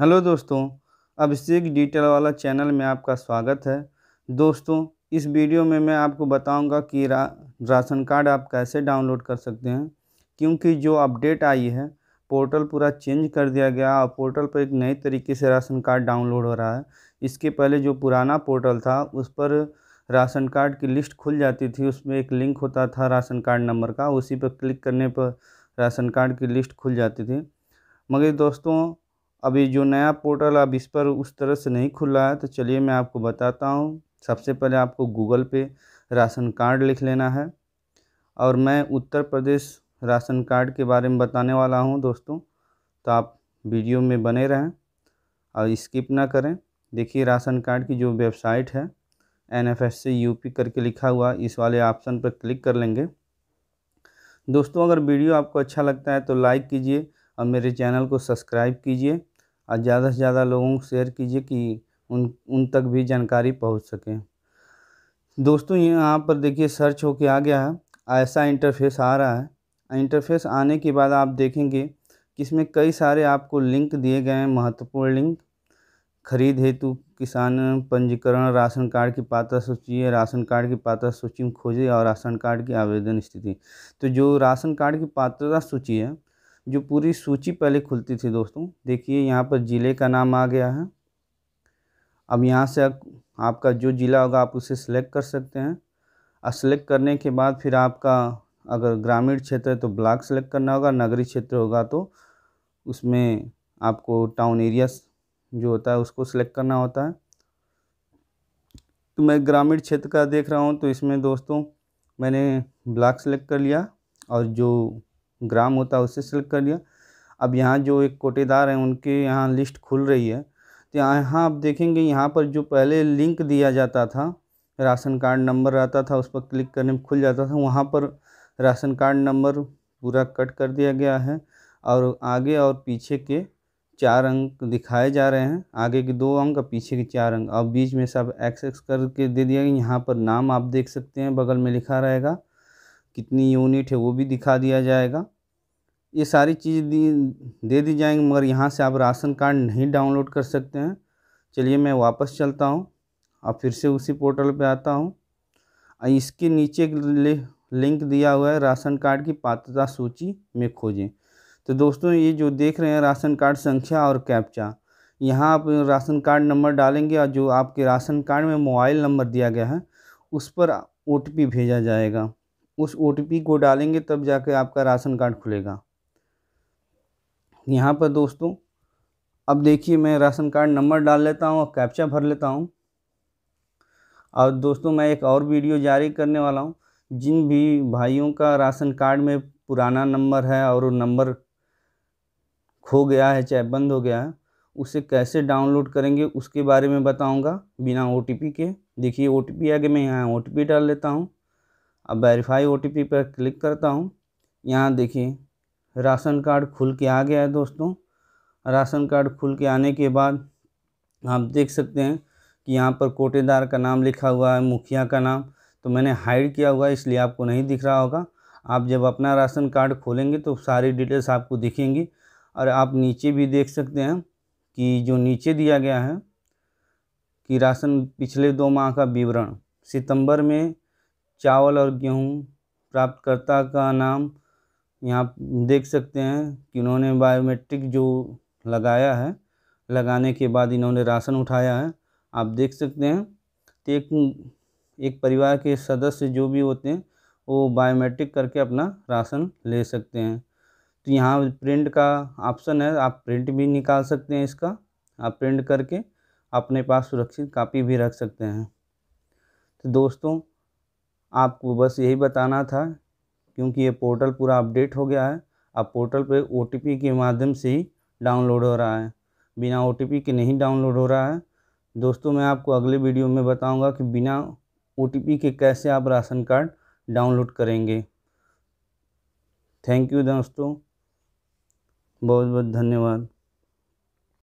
hello दोस्तों अभिषेक detail वाला channel में आपका स्वागत है दोस्तों इस वीडियो में मैं आपको बताऊंगा कि रा, राशन कार्ड आप कैसे डाउनलोड कर सकते हैं क्योंकि जो अपडेट आई है पोर्टल पूरा चेंज कर दिया गया और पोर्टल पर एक नए तरीके से राशन कार्ड डाउनलोड हो रहा है इसके पहले जो पुराना पोर्टल था उस पर राशन कार्ड की लिस्ट खुल जाती थी उसमें एक लिंक होता था राशन कार्ड नंबर का उसी पर क्लिक करने पर राशन कार्ड की लिस्ट खुल जाती थी मगर दोस्तों अभी जो नया पोर्टल अब इस पर उस तरह से नहीं खुला है तो चलिए मैं आपको बताता हूँ सबसे पहले आपको गूगल पे राशन कार्ड लिख लेना है और मैं उत्तर प्रदेश राशन कार्ड के बारे में बताने वाला हूँ दोस्तों तो आप वीडियो में बने रहें और स्किप ना करें देखिए राशन कार्ड की जो वेबसाइट है एन एफ एस पी करके लिखा हुआ इस वाले ऑप्शन पर क्लिक कर लेंगे दोस्तों अगर वीडियो आपको अच्छा लगता है तो लाइक कीजिए और मेरे चैनल को सब्सक्राइब कीजिए और ज़्यादा से ज़्यादा लोगों को शेयर कीजिए कि उन उन तक भी जानकारी पहुंच सके दोस्तों यहाँ पर देखिए सर्च होके आ गया है ऐसा इंटरफेस आ रहा है इंटरफेस आने के बाद आप देखेंगे कि इसमें कई सारे आपको लिंक दिए गए हैं महत्वपूर्ण लिंक खरीद हेतु किसान पंजीकरण राशन कार्ड की पात्र सूची है राशन कार्ड की पात्र सूची में खोजें और राशन कार्ड की आवेदन स्थिति तो जो राशन कार्ड की पात्रता सूची है जो पूरी सूची पहले खुलती थी दोस्तों देखिए यहाँ पर ज़िले का नाम आ गया है अब यहाँ से आपका जो ज़िला होगा आप उसे सिलेक्ट कर सकते हैं और सिलेक्ट करने के बाद फिर आपका अगर ग्रामीण क्षेत्र है तो ब्लॉक सेलेक्ट करना होगा नगरीय क्षेत्र होगा तो उसमें आपको टाउन एरिया जो होता है उसको सिलेक्ट करना होता है तो मैं ग्रामीण क्षेत्र का देख रहा हूँ तो इसमें दोस्तों मैंने ब्लॉक सेलेक्ट कर लिया और जो ग्राम होता है उसे सेलेक्ट कर लिया अब यहाँ जो एक कोटेदार हैं उनके यहाँ लिस्ट खुल रही है तो यहाँ आप देखेंगे यहाँ पर जो पहले लिंक दिया जाता था राशन कार्ड नंबर आता था उस पर क्लिक करने में खुल जाता था वहाँ पर राशन कार्ड नंबर पूरा कट कर दिया गया है और आगे और पीछे के चार अंक दिखाए जा रहे हैं आगे के दो अंक और पीछे के चार अंक और बीच में सब एक्स एक्स करके दे दिया गया यहाँ पर नाम आप देख सकते हैं बगल में लिखा रहेगा कितनी यूनिट है वो भी दिखा दिया जाएगा ये सारी चीज़ दी दे दी जाएंगी मगर यहाँ से आप राशन कार्ड नहीं डाउनलोड कर सकते हैं चलिए मैं वापस चलता हूँ और फिर से उसी पोर्टल पे आता हूँ इसके नीचे लिंक दिया हुआ है राशन कार्ड की पात्रता सूची में खोजें तो दोस्तों ये जो देख रहे हैं राशन कार्ड संख्या और कैप्चा यहाँ आप राशन कार्ड नंबर डालेंगे और जो आपके राशन कार्ड में मोबाइल नंबर दिया गया है उस पर ओ भेजा जाएगा उस ओ को डालेंगे तब जाके आपका राशन कार्ड खुलेगा यहाँ पर दोस्तों अब देखिए मैं राशन कार्ड नंबर डाल लेता हूँ और कैप्चा भर लेता हूँ और दोस्तों मैं एक और वीडियो जारी करने वाला हूँ जिन भी भाइयों का राशन कार्ड में पुराना नंबर है और वो नंबर खो गया है चाहे बंद हो गया है उसे कैसे डाउनलोड करेंगे उसके बारे में बताऊंगा बिना ओ के देखिए ओ आगे मैं यहाँ ओ डाल लेता हूँ अब वेरीफाई ओ पर क्लिक करता हूँ यहाँ देखिए राशन कार्ड खुल के आ गया है दोस्तों राशन कार्ड खुल के आने के बाद आप देख सकते हैं कि यहाँ पर कोटेदार का नाम लिखा हुआ है मुखिया का नाम तो मैंने हाइड किया हुआ है इसलिए आपको नहीं दिख रहा होगा आप जब अपना राशन कार्ड खोलेंगे तो सारी डिटेल्स आपको दिखेंगी और आप नीचे भी देख सकते हैं कि जो नीचे दिया गया है कि राशन पिछले दो माह का विवरण सितंबर में चावल और गेहूं प्राप्तकर्ता का नाम यहाँ देख सकते हैं कि इन्होंने बायोमेट्रिक जो लगाया है लगाने के बाद इन्होंने राशन उठाया है आप देख सकते हैं तो एक एक परिवार के सदस्य जो भी होते हैं वो बायोमेट्रिक करके अपना राशन ले सकते हैं तो यहाँ प्रिंट का ऑप्शन है आप प्रिंट भी निकाल सकते हैं इसका आप प्रिंट करके अपने पास सुरक्षित कापी भी रख सकते हैं तो दोस्तों आपको बस यही बताना था क्योंकि ये पोर्टल पूरा अपडेट हो गया है अब पोर्टल पर ओ के माध्यम से ही डाउनलोड हो रहा है बिना ओ के नहीं डाउनलोड हो रहा है दोस्तों मैं आपको अगले वीडियो में बताऊंगा कि बिना ओ के कैसे आप राशन कार्ड डाउनलोड करेंगे थैंक यू दोस्तों बहुत बहुत धन्यवाद